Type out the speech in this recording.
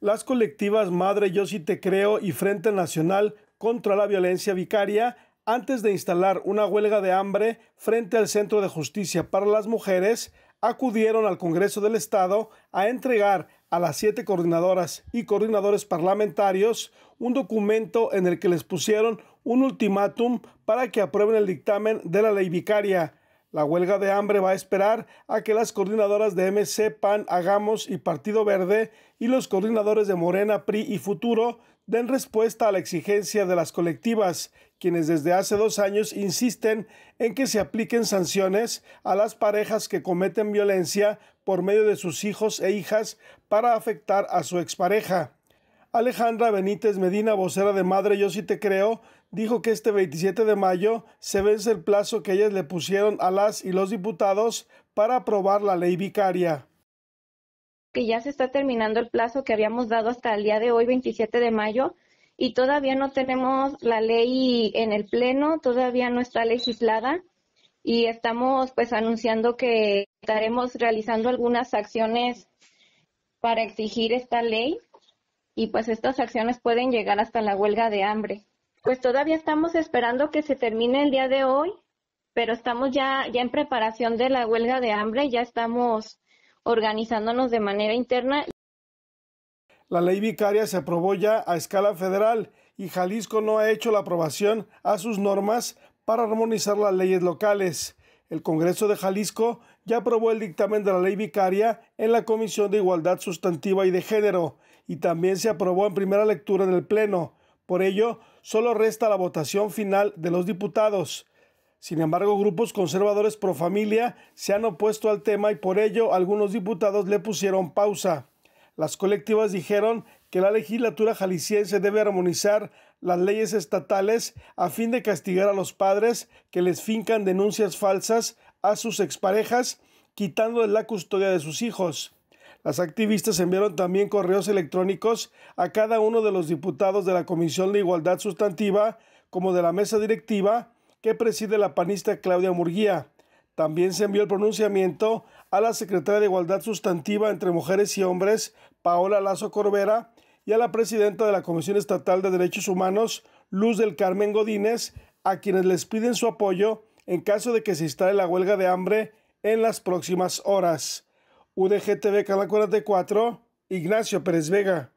las colectivas Madre Yo Sí Te Creo y Frente Nacional contra la Violencia Vicaria antes de instalar una huelga de hambre frente al Centro de Justicia para las Mujeres, acudieron al Congreso del Estado a entregar a las siete coordinadoras y coordinadores parlamentarios un documento en el que les pusieron un ultimátum para que aprueben el dictamen de la ley vicaria. La huelga de hambre va a esperar a que las coordinadoras de MC, PAN, Hagamos y Partido Verde y los coordinadores de Morena, PRI y Futuro den respuesta a la exigencia de las colectivas, quienes desde hace dos años insisten en que se apliquen sanciones a las parejas que cometen violencia por medio de sus hijos e hijas para afectar a su expareja. Alejandra Benítez Medina, vocera de Madre Yo Sí Te Creo, dijo que este 27 de mayo se vence el plazo que ellas le pusieron a las y los diputados para aprobar la ley vicaria. Que ya se está terminando el plazo que habíamos dado hasta el día de hoy, 27 de mayo, y todavía no tenemos la ley en el Pleno, todavía no está legislada y estamos pues anunciando que estaremos realizando algunas acciones para exigir esta ley y pues estas acciones pueden llegar hasta la huelga de hambre. Pues todavía estamos esperando que se termine el día de hoy, pero estamos ya, en preparación de la huelga de hambre, ya estamos organizándonos de manera interna. La ley vicaria se aprobó ya a escala federal y Jalisco no ha hecho la aprobación a sus normas para armonizar las leyes locales. El Congreso de Jalisco ya aprobó el dictamen de la ley vicaria en la Comisión de Igualdad Sustantiva y de Género y también se aprobó en primera lectura en el Pleno. Por ello, solo resta la votación final de los diputados. Sin embargo, grupos conservadores pro familia se han opuesto al tema y por ello algunos diputados le pusieron pausa. Las colectivas dijeron que la legislatura jalisciense debe armonizar las leyes estatales a fin de castigar a los padres que les fincan denuncias falsas a sus exparejas, quitándoles la custodia de sus hijos. Las activistas enviaron también correos electrónicos a cada uno de los diputados de la Comisión de Igualdad Sustantiva, como de la mesa directiva que preside la panista Claudia Murguía. También se envió el pronunciamiento a la secretaria de Igualdad Sustantiva entre Mujeres y Hombres, Paola Lazo Corbera, y a la presidenta de la Comisión Estatal de Derechos Humanos, Luz del Carmen Godínez, a quienes les piden su apoyo en caso de que se instale la huelga de hambre en las próximas horas. UDGTV Canal 44, Ignacio Pérez Vega.